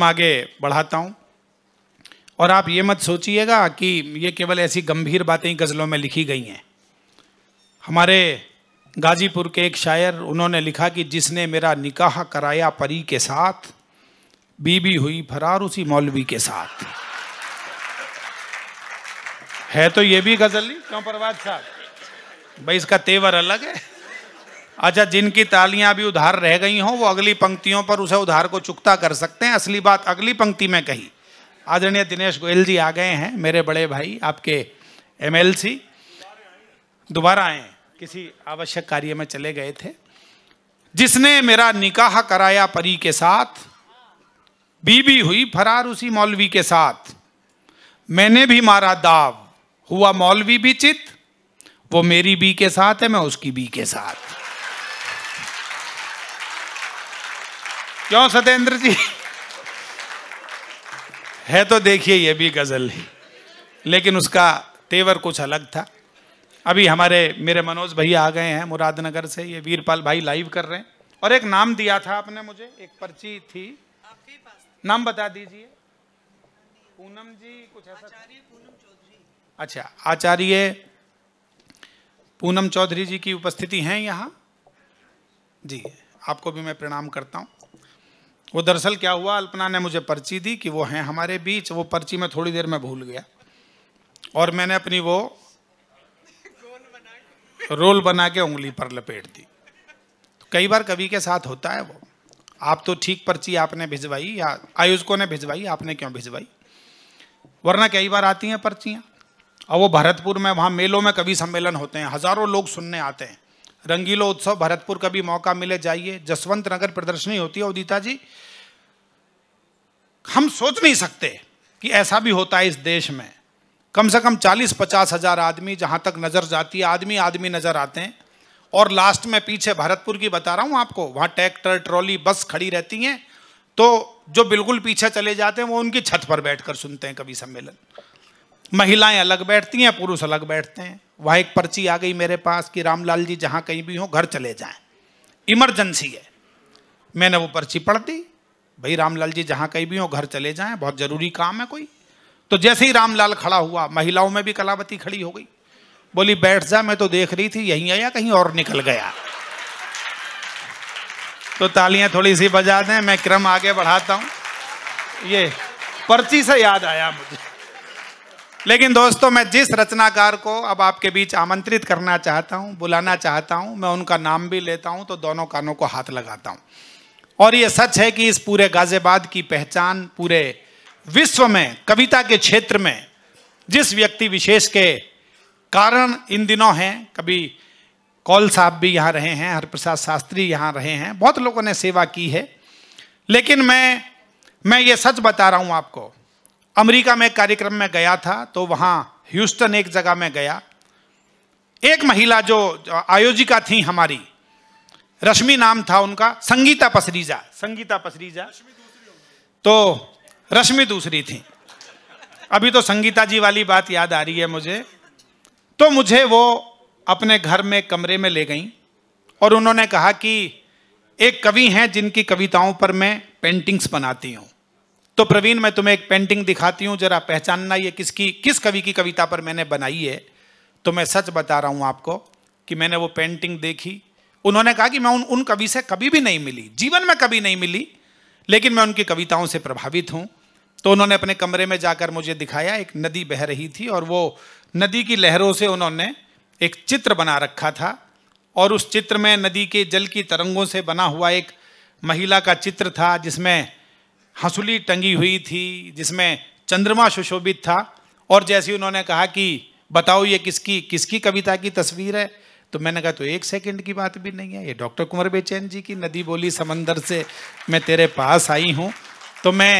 कार्यक्रम आगे बढ़ाता हूँ और आप ये मत सोचिएगा कि ये केवल ऐसी गंभीर बातें गज़लों में लिखी गई हैं हमारे गाजीपुर के एक शायर उन्होंने लिखा कि जिसने मेरा निकाह कराया परी के साथ बीबी हुई फरार उसी मौलवी के साथ है तो ये भी गज़ल नहीं क्यों परवाज साहब भाई इसका तेवर अलग है अच्छा जिनकी तालियां भी उधार रह गई हों वो अगली पंक्तियों पर उसे उधार को चुकता कर सकते हैं असली बात अगली पंक्ति में कही आदरणीय दिनेश गोयल जी आ गए हैं मेरे बड़े भाई आपके सी दोबारा आए किसी आवश्यक कार्य में चले गए थे जिसने मेरा निकाह कराया परी के साथ बीबी हुई फरार उसी मौलवी के साथ मैंने भी मारा दाव हुआ मौलवी भी चित वो मेरी बी के साथ है मैं उसकी बी के साथ क्यों सत्येंद्र जी है तो देखिए ये भी गजल है लेकिन उसका तेवर कुछ अलग था अभी हमारे मेरे मनोज भैया आ गए हैं मुरादनगर से ये वीरपाल भाई लाइव कर रहे हैं और एक नाम दिया था आपने मुझे एक पर्ची थी नाम बता दीजिए पूनम जी कुछ ऐसा अच्छा आचार्य पूनम चौधरी जी की उपस्थिति है यहाँ जी आपको भी मैं प्रणाम करता हूँ वो दरअसल क्या हुआ अल्पना ने मुझे पर्ची दी कि वो हैं हमारे बीच वो पर्ची में थोड़ी देर में भूल गया और मैंने अपनी वो रोल बना के उंगली पर लपेट दी तो कई बार कवि के साथ होता है वो आप तो ठीक पर्ची आपने भिजवाई या आयोजकों ने भिजवाई आपने क्यों भिजवाई वरना कई बार आती हैं पर्चियाँ और वो भरतपुर में वहाँ मेलों में कवि सम्मेलन होते हैं हज़ारों लोग सुनने आते हैं रंगीलो उत्सव भरतपुर का भी मौका मिले जाइए जसवंत नगर प्रदर्शनी होती है उदिता जी हम सोच नहीं सकते कि ऐसा भी होता है इस देश में कम से कम चालीस पचास हजार आदमी जहां तक नज़र जाती है आदमी आदमी नज़र आते हैं और लास्ट में पीछे भरतपुर की बता रहा हूँ आपको वहाँ ट्रैक्टर ट्रॉली बस खड़ी रहती हैं तो जो बिल्कुल पीछे चले जाते हैं वो उनकी छत पर बैठकर सुनते हैं कभी सम्मेलन महिलाएं अलग बैठती हैं पुरुष अलग बैठते हैं वहां एक पर्ची आ गई मेरे पास कि रामलाल जी जहाँ कहीं भी हों घर चले जाएं इमरजेंसी है मैंने वो पर्ची पढ़ दी भाई रामलाल जी जहाँ कहीं भी हो घर चले जाएं बहुत ज़रूरी काम है कोई तो जैसे ही रामलाल खड़ा हुआ महिलाओं में भी कलावती खड़ी हो गई बोली बैठ जा मैं तो देख रही थी यहीं आया कहीं और निकल गया तो तालियां थोड़ी सी बजा दें मैं क्रम आगे बढ़ाता हूँ ये पर्ची से याद आया मुझे लेकिन दोस्तों मैं जिस रचनाकार को अब आपके बीच आमंत्रित करना चाहता हूँ बुलाना चाहता हूं मैं उनका नाम भी लेता हूँ तो दोनों कानों को हाथ लगाता हूँ और ये सच है कि इस पूरे गाजियाबाद की पहचान पूरे विश्व में कविता के क्षेत्र में जिस व्यक्ति विशेष के कारण इन दिनों हैं कभी कौल साहब भी यहाँ रहे हैं हरप्रसाद शास्त्री यहाँ रहे हैं बहुत लोगों ने सेवा की है लेकिन मैं मैं ये सच बता रहा हूँ आपको अमेरिका में एक कार्यक्रम में गया था तो वहाँ ह्यूस्टन एक जगह में गया एक महिला जो आयोजिका थी हमारी रश्मि नाम था उनका संगीता पसरीजा संगीता पसरीजा तो रश्मि दूसरी थी अभी तो संगीता जी वाली बात याद आ रही है मुझे तो मुझे वो अपने घर में कमरे में ले गई और उन्होंने कहा कि एक कवि हैं जिनकी कविताओं पर मैं पेंटिंग्स बनाती हूँ तो प्रवीण मैं तुम्हें एक पेंटिंग दिखाती हूँ जरा पहचानना ये किसकी किस कवि की कविता पर मैंने बनाई है तो मैं सच बता रहा हूँ आपको कि मैंने वो पेंटिंग देखी उन्होंने कहा कि मैं उन उन कवि से कभी भी नहीं मिली जीवन में कभी नहीं मिली लेकिन मैं उनकी कविताओं से प्रभावित हूँ तो उन्होंने अपने कमरे में जाकर मुझे दिखाया एक नदी बह रही थी और वो नदी की लहरों से उन्होंने एक चित्र बना रखा था और उस चित्र में नदी के जल की तरंगों से बना हुआ एक महिला का चित्र था जिसमें हंसुली टंगी हुई थी जिसमें चंद्रमा सुशोभित था और जैसे उन्होंने कहा कि बताओ ये किसकी किसकी कविता की तस्वीर है तो मैंने कहा तो एक सेकंड की बात भी नहीं है ये डॉक्टर कुंवर बेचैन जी की नदी बोली समंदर से मैं तेरे पास आई हूँ तो मैं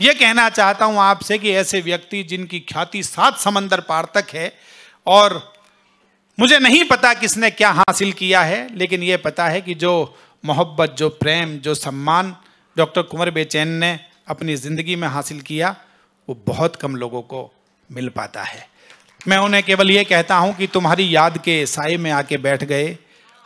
ये कहना चाहता हूँ आपसे कि ऐसे व्यक्ति जिनकी ख्याति सात समंदर पार तक है और मुझे नहीं पता किसने क्या हासिल किया है लेकिन ये पता है कि जो मोहब्बत जो प्रेम जो सम्मान डॉक्टर कुंवर बेचैन ने अपनी ज़िंदगी में हासिल किया वो बहुत कम लोगों को मिल पाता है मैं उन्हें केवल ये कहता हूं कि तुम्हारी याद के साय में आके बैठ गए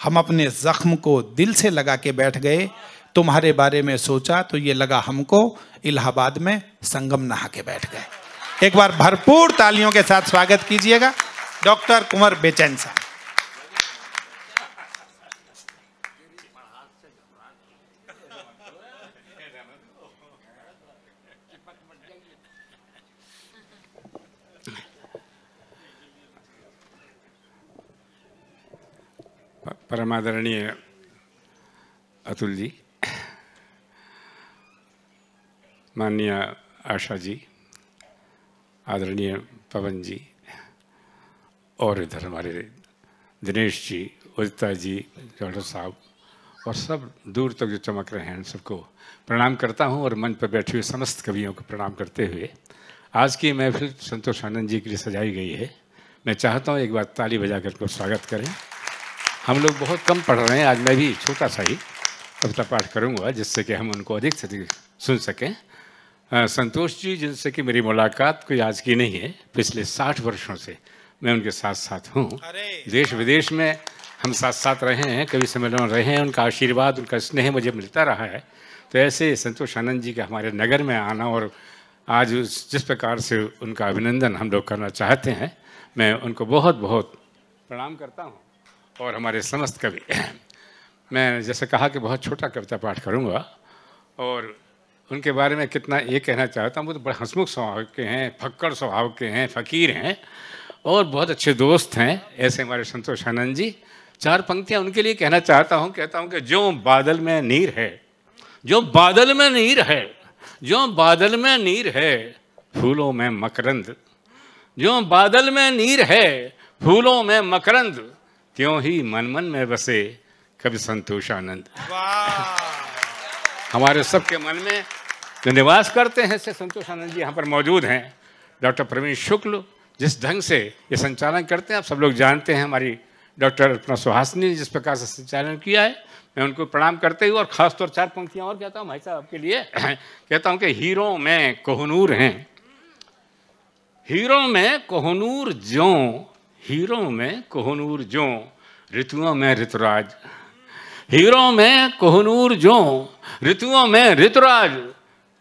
हम अपने जख्म को दिल से लगा के बैठ गए तुम्हारे बारे में सोचा तो ये लगा हमको इलाहाबाद में संगम नहा के बैठ गए एक बार भरपूर तालियों के साथ स्वागत कीजिएगा डॉक्टर कुंवर बेचैन साहब परमादरणीय अतुल जी माननीय आशा जी आदरणीय पवन जी और इधर हमारे दिनेश जी उदिता जी डॉक्टर साहब और सब दूर तक जो चमक रहे हैं उन सबको प्रणाम करता हूं और मंच पर बैठे हुए समस्त कवियों को प्रणाम करते हुए आज की महफिल संतोष आनंद जी के लिए सजाई गई है मैं चाहता हूं एक बार ताली बजाकर को स्वागत करें हम लोग बहुत कम पढ़ रहे हैं आज मैं भी छोटा सा ही कविता पाठ करूँगा जिससे कि हम उनको अधिक से अधिक सुन सकें संतोष जी जिनसे कि मेरी मुलाकात कोई आज की नहीं है पिछले साठ वर्षों से मैं उनके साथ साथ हूँ देश विदेश में हम साथ साथ रहे हैं कवि सम्मेलन रहे हैं उनका आशीर्वाद उनका स्नेह मुझे मिलता रहा है तो ऐसे संतोष आनंद जी का हमारे नगर में आना और आज जिस प्रकार से उनका अभिनंदन हम लोग करना चाहते हैं मैं उनको बहुत बहुत प्रणाम करता हूँ और हमारे समस्त कवि मैं जैसे कहा कि बहुत छोटा कविता पाठ करूँगा और उनके बारे में कितना ये कहना चाहता हूँ वो तो बड़े हंसमुख स्वभाव के हैं फक्कड़ स्वभाव के हैं फ़कीर हैं और बहुत अच्छे दोस्त हैं ऐसे हमारे संतोष आनंद जी चार पंक्तियाँ उनके लिए कहना चाहता हूँ कहता हूँ कि जो बादल में नीर है जो बादल में नीर है जो बादल में नीर है फूलों में मकरंद जो बादल में नीर है फूलों में मकरंद त्यों ही मन मन में बसे कवि संतोष आनंद हमारे सबके मन में जो निवास करते हैं से संतोष आनंद जी यहाँ पर मौजूद हैं डॉक्टर प्रवीण शुक्ल जिस ढंग से ये संचालन करते हैं आप सब लोग जानते हैं हमारी डॉक्टर अपना सुहासनी ने जिस प्रकार से संचालन किया है मैं उनको प्रणाम करते हुए और खास तौर चार पंक्तियाँ और कहता हूँ भाई साहब आपके लिए कहता हूँ कि हीरो में कोहनूर हैं हीरो में कोहनूर ज्यों हीरो में कोहनूर जो ऋतुओं में ऋतुराज हीरो में कोहनूर जो ऋतुओं में ऋतुराज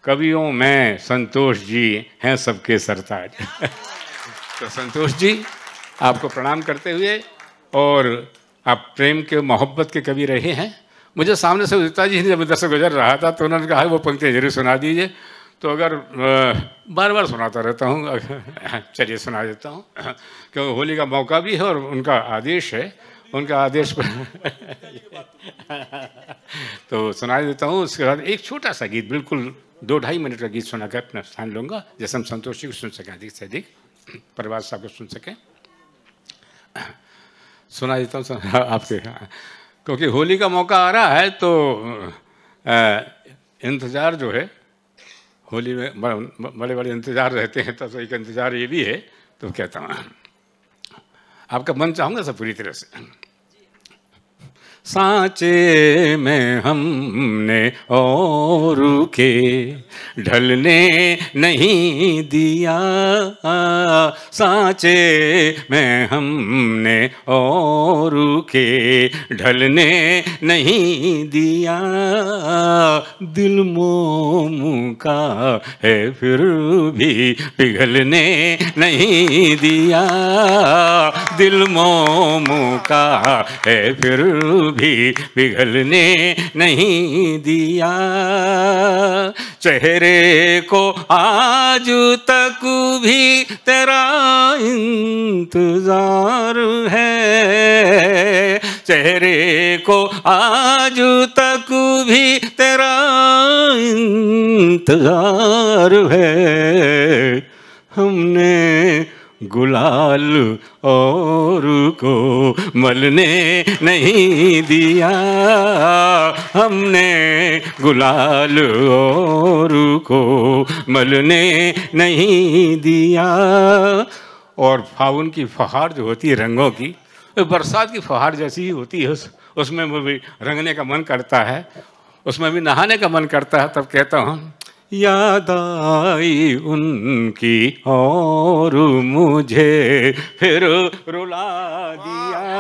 कवियों में संतोष जी हैं सबके सरताज तो संतोष जी आपको प्रणाम करते हुए और आप प्रेम के मोहब्बत के कवि रहे हैं मुझे सामने से उदिता जी जब इधर से गुजर रहा था तो उन्होंने कहा वो पंक्ति जरूर सुना दीजिए तो अगर बार बार सुनाता रहता हूँ चलिए सुना देता हूँ क्योंकि होली का मौका भी है और उनका आदेश है उनका आदेश पर तो सुना देता हूँ उसके बाद एक छोटा सा गीत बिल्कुल दो ढाई मिनट का गीत सुना कर अपना स्थान लूँगा जैसे हम संतोष जी को सुन सकें अधिक से अधिक परिवार साहब को सुन सकें सुना देता हूँ आपके क्योंकि होली का मौका आ रहा है तो इंतज़ार जो है होली में बड़े बड़े इंतज़ार रहते हैं तब तो एक इंतज़ार ये भी है तो कहता हूँ आपका मन चाहूँगा सब पूरी तरह से सांचे में हमने और के ढलने नहीं दिया सांचे में हमने और के ढलने नहीं दिया दिल मोम का है फिर भी पिघलने नहीं दिया दिल मोम का है फिर भी पिघलने नहीं दिया चेहरे को आज तक भी तेरा इंतजार है चेहरे को आज तक भी तेरा इंतजार है हमने गुलाल और को मलने नहीं दिया हमने गुलाल और को मलने नहीं दिया और फागुन की फहार जो होती है रंगों की बरसात की फहार जैसी ही होती है उस उसमें भी रंगने का मन करता है उसमें भी नहाने का मन करता है तब कहता हूँ याद आई उनकी और मुझे फिर रुला दिया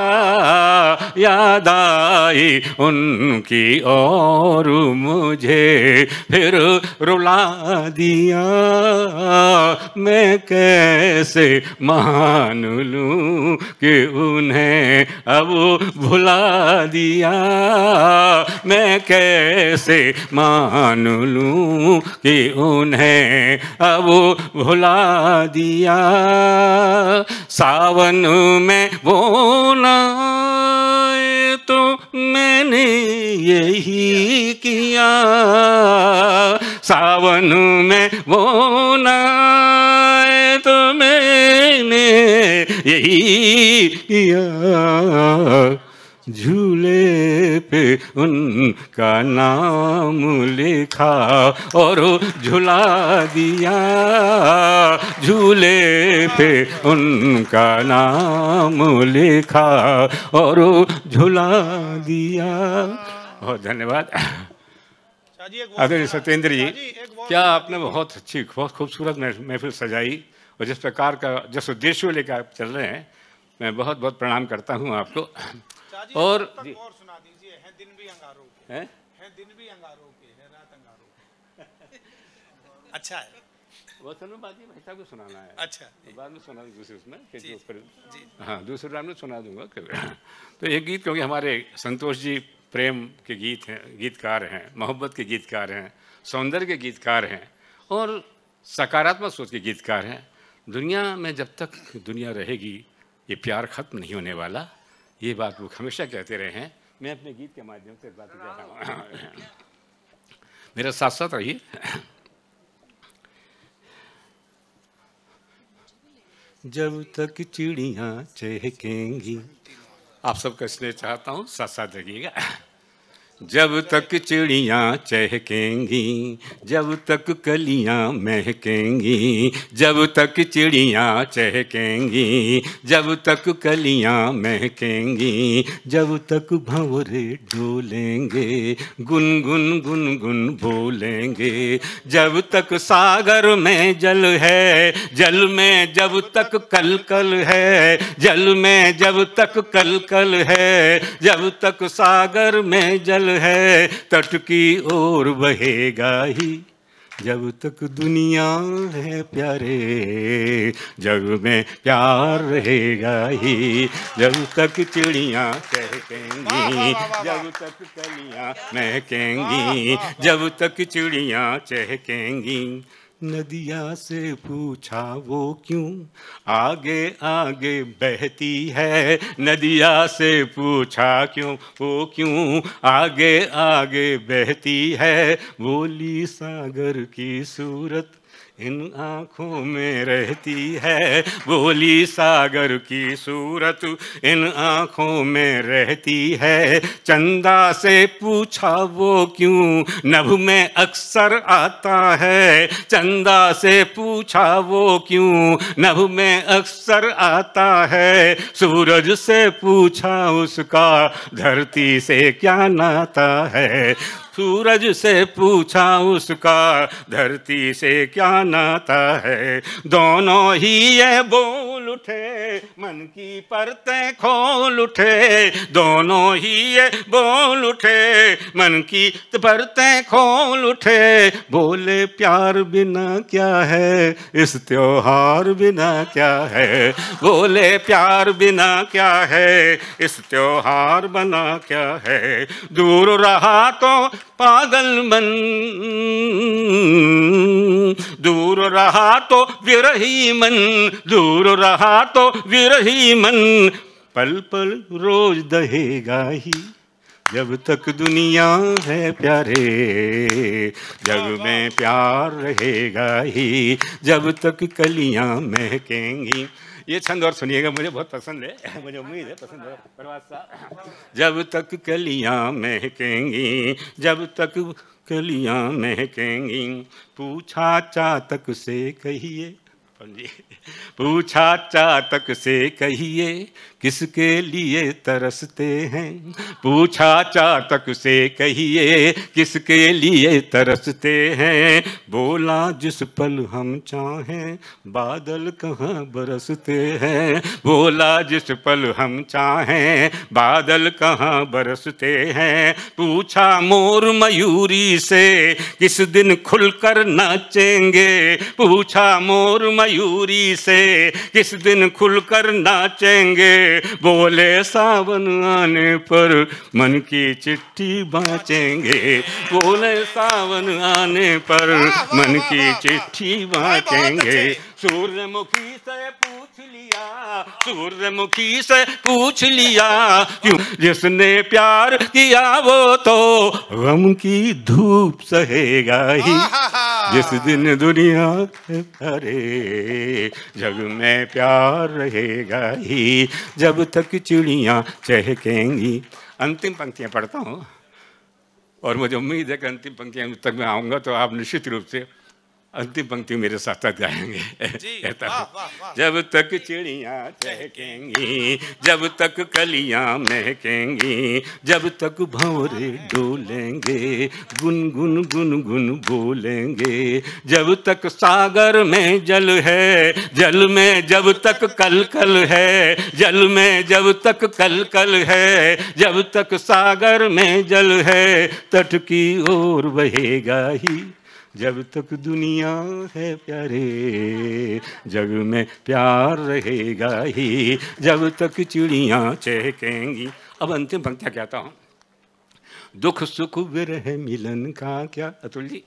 याद आई उनकी और मुझे फिर रुला दिया मैं कैसे मान लूँ कि उन्हें अब भुला दिया मैं कैसे मान लू कि उन्हें अब भुला दिया सावन में बोला तो मैंने यही किया सावन में बोला तो मैंने यही किया झूले उनका नाम लिखा और झूला दिया झूले पे उनका नाम लिखा और झूला दिया बहुत धन्यवाद आदरणी सत्येंद्र जी क्या आपने बहुत अच्छी बहुत खूबसूरत महफिल सजाई और जिस प्रकार का जिस उद्देश्य लेकर आप चल रहे हैं मैं बहुत बहुत प्रणाम करता हूँ आपको और, और सुना दीजिए हैं दिन भी अंगारों के हैं है दिन भी अंगारों के हैं रात अंगारों के अच्छा है वो बाजी भाई साहब को सुनाना है अच्छा तो बाद में सुना दूसरे उसमें फिर जी, हाँ दूसरे राम में सुना दूंगा तो एक गीत क्योंकि हमारे संतोष जी प्रेम के गीत हैं गीतकार हैं मोहब्बत के गीतकार हैं सौंदर्य के गीतकार हैं और सकारात्मक सोच के गीतकार हैं दुनिया में जब तक दुनिया रहेगी ये प्यार ख़त्म नहीं होने वाला ये बात वो हमेशा कहते रहे हैं मैं अपने गीत के माध्यम से बात कर रहा हूँ मेरा साथ साथ रहिए जब तक चिड़िया चहकेंगी आप सबका स्नेह चाहता हूँ साथ साथ रहिएगा जब तक चिड़ियाँ चहकेंगी जब तक कलियाँ महकेंगी जब तक चिड़ियाँ चहकेंगी जब तक कलियाँ महकेंगी जब तक भंवरे डोलेंगे गुनगुन गुनगुन बोलेंगे जब तक सागर में जल है जल में जब तक कल कल है जल में जब तक कल कल है जब तक सागर में जल है तट की ओर बहेगा ही जब तक दुनिया है प्यारे जग में प्यार रहेगा ही जब तक चिड़िया चहकेंगी जब तक कलियाँ महकेंगी जब तक चिड़िया चहकेंगी नदिया से पूछा वो क्यों आगे आगे बहती है नदिया से पूछा क्यों वो क्यों आगे आगे बहती है बोली सागर की सूरत इन आँखों में रहती है बोली सागर की सूरत इन आँखों में रहती है चंदा से पूछा वो क्यों नभ में अक्सर आता है चंदा से पूछा वो क्यों नभ में अक्सर आता है सूरज से पूछा उसका धरती से क्या नाता है सूरज से पूछा उसका धरती से क्या नाता है दोनों ही ये बोल उठे मन की परतें खोल उठे दोनों ही ये बोल उठे मन की परतें खोल उठे बोले प्यार बिना क्या है इस त्योहार बिना क्या है बोले प्यार बिना क्या है इस त्योहार बना क्या है दूर रहा तो पागल मन दूर रहा तो विरही मन दूर रहा तो विरही मन पल पल रोज दहेगा ही जब तक दुनिया है प्यारे जग में प्यार रहेगा ही जब तक कलियां महकेंगी ये छंद और सुनिएगा मुझे बहुत पसंद है मुझे उम्मीद है पसंद है जब तक कलियाँ महकेंगी जब तक कलियाँ महकेंगी पूछा चातक से कहिए पूछा चातक से कहिए किसके लिए तरसते हैं पूछा चातक से कहिए किसके लिए तरसते हैं बोला जिस पल हम चाहें बादल कहाँ बरसते हैं बोला जिस पल हम चाहें बादल कहाँ बरसते हैं पूछा मोर मयूरी से किस दिन खुलकर नाचेंगे पूछा मोर मयूरी मयूरी से किस दिन खुलकर नाचेंगे बोले सावन आने पर मन की चिट्ठी बाँचेंगे बोले सावन आने पर हाँ, हाँ, मन हाँ, की चिट्ठी बाँचेंगे सूर्यमुखी से पूछ लिया सूर्यमुखी से पूछ लिया क्यों जिसने प्यार किया वो तो गम की धूप सहेगा ही जिस दिन दुनिया अरे जग में प्यार रहेगा ही जब तक चिड़िया चहकेंगी अंतिम पंक्तियां पढ़ता हूँ और मुझे उम्मीद है कि अंतिम पंक्तियां तक मैं आऊंगा तो आप निश्चित रूप से अंतिम पंक्ति मेरे साथ साथ गाएंगे जब तक चिड़िया चहकेंगी जब तक कलियां महकेंगी जब तक भंवरे डोलेंगे गुन गुन गुन गुन बोलेंगे जब तक सागर में जल है जल में जब तक कल कल है जल में जब तक कल कल है जब तक सागर में जल है तट की ओर बहेगा ही जब तक दुनिया है प्यारे जग में प्यार रहेगा ही जब तक चिड़िया चहकेंगी अब अंतिम पंक्तियां कहता हूं दुख सुख विरह मिलन का क्या अतुल जी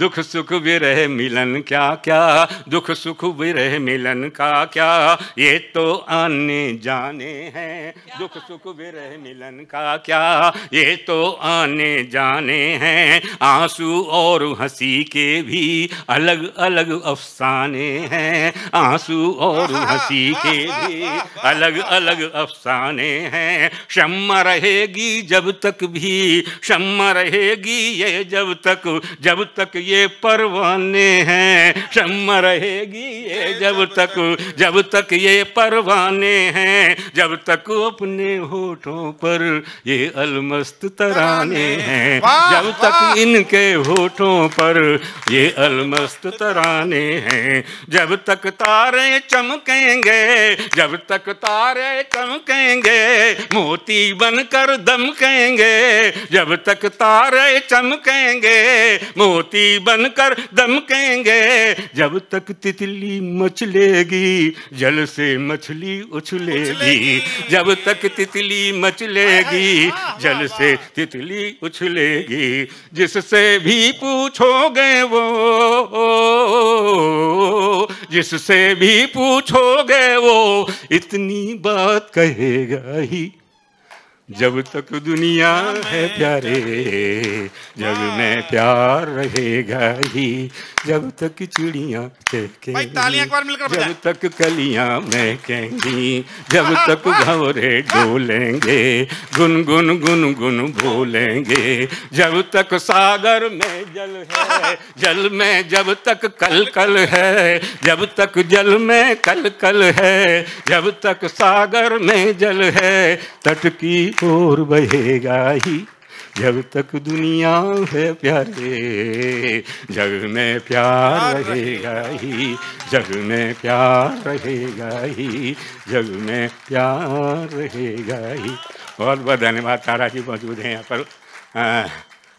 दुख सुख विरह मिलन क्या क्या दुख सुख विरह मिलन का क्या ये तो आने जाने हैं दुख सुख विरह मिलन का क्या ये तो आने जाने हैं आंसू और हंसी के भी अलग अलग अफसाने हैं आंसू और हंसी के भी अलग अलग अफसाने हैं क्षम रहेगी जब तक भी क्षम रहेगी ये जब तक जब तक ये परवाने हैं शम रहेगी ये जब तक जब तक ये परवाने हैं जब तक अपने होठों पर ये अलमस्त तराने हैं जब तक इनके होठों पर ये अलमस्त तराने हैं जब तक तारे चमकेंगे जब तक तारे चमकेंगे मोती बनकर दमकेंगे जब तक तारे चमकेंगे मोती बनकर दमकेंगे जब तक तितली मचलेगी जल से मछली उछलेगी जब तक तितली मचलेगी जल से तितली उछलेगी जिससे भी पूछोगे वो जिससे भी पूछोगे वो इतनी बात कहेगा ही जब तक दुनिया है प्यारे जब हाँ। मैं प्यार रहेगा ही जब तक चिड़िया जब तक कलिया मैं कहेंगी जब हाँ। तक घवरे डोलेंगे गुन गुन गुन गुन बोलेंगे जब तक सागर में जल है जल में जब तक कल कल है जब तक जल में कल कल है जब तक सागर में जल है तट की और बहेगा ही जब तक दुनिया है प्यारे जग में प्यार रहेगा ही जग में प्यार रहेगा ही जग में प्यार रहेगा ही बहुत बहुत धन्यवाद तारा जी मौजूद हैं यहाँ पर हाँ,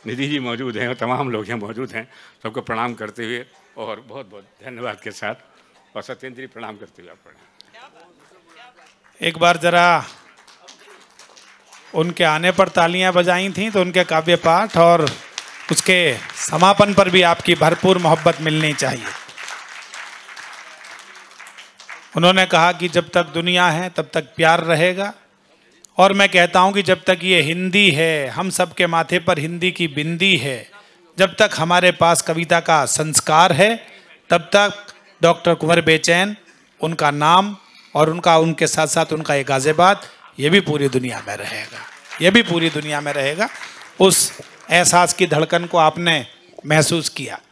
निधि जी मौजूद हैं और तमाम लोग यहाँ मौजूद हैं सबको प्रणाम करते हुए और बहुत बहुत धन्यवाद के साथ और सत्येंद्र जी प्रणाम करते हुए आप प्रणाम एक बार ज़रा उनके आने पर तालियां बजाई थीं तो उनके काव्य पाठ और उसके समापन पर भी आपकी भरपूर मोहब्बत मिलनी चाहिए उन्होंने कहा कि जब तक दुनिया है तब तक प्यार रहेगा और मैं कहता हूं कि जब तक ये हिंदी है हम सब के माथे पर हिंदी की बिंदी है जब तक हमारे पास कविता का संस्कार है तब तक डॉक्टर कुंवर बेचैन उनका नाम और उनका उनके साथ साथ उनका एक गाजेबाद ये भी पूरी दुनिया में रहेगा ये भी पूरी दुनिया में रहेगा उस एहसास की धड़कन को आपने महसूस किया